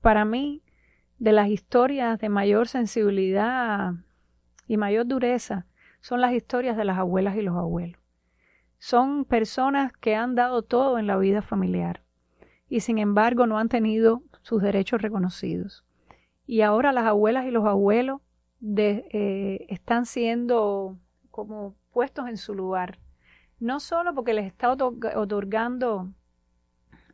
para mí, de las historias de mayor sensibilidad y mayor dureza son las historias de las abuelas y los abuelos. Son personas que han dado todo en la vida familiar y sin embargo no han tenido sus derechos reconocidos. Y ahora las abuelas y los abuelos eh, están siendo como puestos en su lugar, no solo porque les está otorgando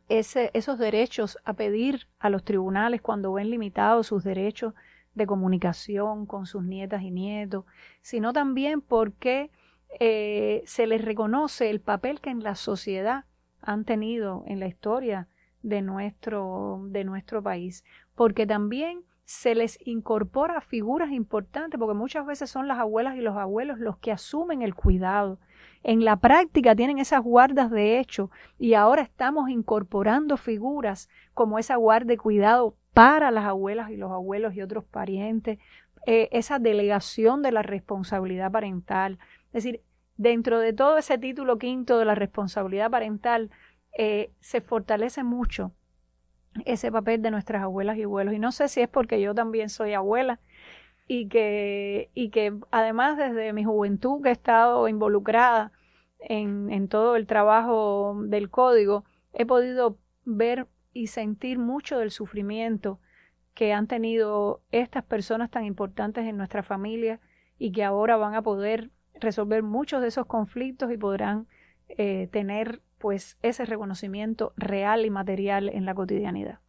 ese, esos derechos a pedir a los tribunales cuando ven limitados sus derechos de comunicación con sus nietas y nietos, sino también porque eh, se les reconoce el papel que en la sociedad han tenido en la historia de nuestro, de nuestro país, porque también se les incorpora figuras importantes, porque muchas veces son las abuelas y los abuelos los que asumen el cuidado. En la práctica tienen esas guardas de hecho y ahora estamos incorporando figuras como esa guarda de cuidado para las abuelas y los abuelos y otros parientes, eh, esa delegación de la responsabilidad parental. Es decir, dentro de todo ese título quinto de la responsabilidad parental, eh, se fortalece mucho ese papel de nuestras abuelas y abuelos. Y no sé si es porque yo también soy abuela y que, y que además desde mi juventud que he estado involucrada en, todo el trabajo del código, he podido ver y sentir mucho del sufrimiento que han tenido estas personas tan importantes en nuestra familia y que ahora van a poder resolver muchos de esos conflictos y podrán eh, tener pues ese reconocimiento real y material en la cotidianidad.